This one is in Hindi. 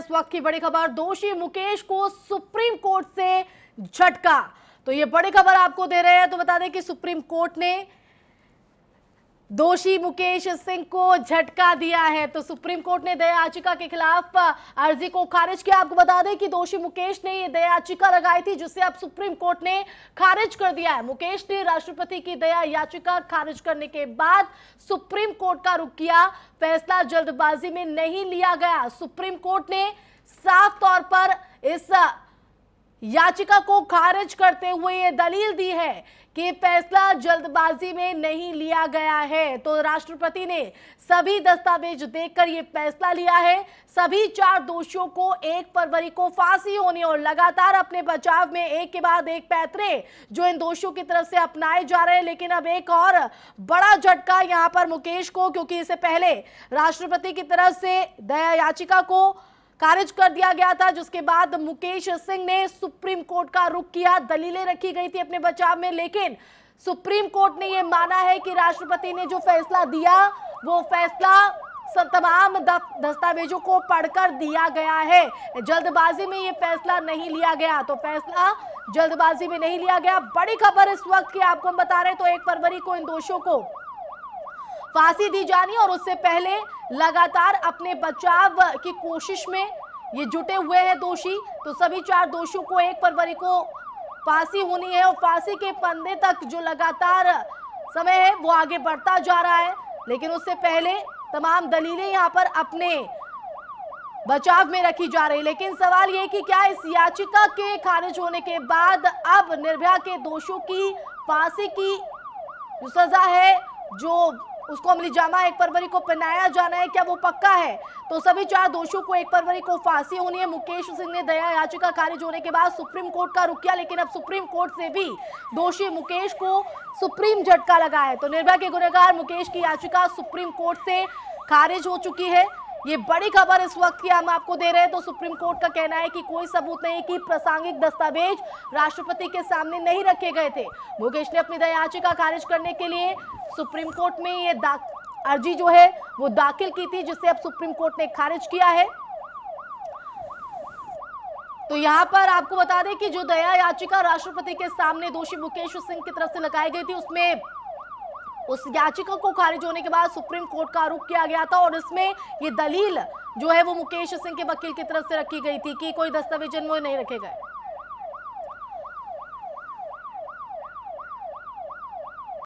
इस वक्त की बड़ी खबर दोषी मुकेश को सुप्रीम कोर्ट से झटका तो ये बड़ी खबर आपको दे रहे हैं तो बता दें कि सुप्रीम कोर्ट ने दोषी मुकेश सिंह को झटका दिया है तो सुप्रीम कोर्ट ने दया याचिका के खिलाफ अर्जी को खारिज किया आपको बता दें कि दोषी मुकेश ने यह दया याचिका लगाई थी जिसे अब सुप्रीम कोर्ट ने खारिज कर दिया है मुकेश ने राष्ट्रपति की दया याचिका खारिज करने के बाद सुप्रीम कोर्ट का रुख किया फैसला जल्दबाजी में नहीं लिया गया सुप्रीम कोर्ट ने साफ तौर पर इस याचिका को खारिज करते हुए ये दलील दी है कि फैसला जल्दबाजी में नहीं लिया गया है तो राष्ट्रपति ने सभी दस्तावेज देखकर यह फैसला लिया है सभी चार दोषियों को एक फरवरी को फांसी होने और लगातार अपने बचाव में एक के बाद एक पैतरे जो इन दोषियों की तरफ से अपनाए जा रहे हैं लेकिन अब एक और बड़ा झटका यहां पर मुकेश को क्योंकि इससे पहले राष्ट्रपति की तरफ से दया याचिका को खारिज कर दिया गया था जिसके बाद मुकेश सिंह ने सुप्रीम कोर्ट का रुख किया दलीलें रखी गई थी अपने बचाव में लेकिन सुप्रीम कोर्ट ने यह माना है कि राष्ट्रपति ने जो फैसला दिया वो फैसला तमाम दस्तावेजों को पढ़कर दिया गया है जल्दबाजी में यह फैसला नहीं लिया गया तो फैसला जल्दबाजी में नहीं लिया गया बड़ी खबर इस वक्त की आपको हम बता रहे तो एक फरवरी को इन दोषियों को फांसी दी जानी और उससे पहले लगातार अपने बचाव की कोशिश में ये जुटे हुए हैं दोषी तो सभी चार दोषियों को एक फरवरी को फांसी होनी है और फांसी के पंदे तक जो लगातार समय है वो आगे बढ़ता जा रहा है लेकिन उससे पहले तमाम दलीलें यहाँ पर अपने बचाव में रखी जा रही लेकिन सवाल ये कि क्या इस याचिका के खारिज होने के बाद अब निर्भया के दोषियों की फांसी की सजा है जो उसको अमली जामा एक फरवरी को पहनाया जाना है क्या वो पक्का है तो सभी चार दोषियों को एक फरवरी को फांसी होनी है मुकेश सिंह ने दया याचिका खारिज होने के बाद सुप्रीम कोर्ट का रुक किया लेकिन अब सुप्रीम कोर्ट से भी दोषी मुकेश को सुप्रीम झटका लगा है तो निर्भया के गुनेगार मुकेश की याचिका सुप्रीम कोर्ट से खारिज हो चुकी है ये बड़ी खबर इस वक्त की हम आपको दे रहे हैं तो सुप्रीम कोर्ट का कहना है कि कोई सबूत नहीं कि प्रासंगिक दस्तावेज राष्ट्रपति के सामने नहीं रखे गए थे मुकेश ने अपनी दया याचिका खारिज करने के लिए सुप्रीम कोर्ट में ये अर्जी जो है वो दाखिल की थी जिसे अब सुप्रीम कोर्ट ने खारिज किया है तो यहाँ पर आपको बता दें कि जो दया याचिका राष्ट्रपति के सामने दोषी मुकेश सिंह की तरफ से लगाई गई थी उसमें उस याचिका को खारिज होने के बाद सुप्रीम कोर्ट का रुख किया गया था और इसमें ये दलील जो है वो मुकेश सिंह के वकील की तरफ से रखी गई थी कि कोई दस्तावेज नहीं रखे गए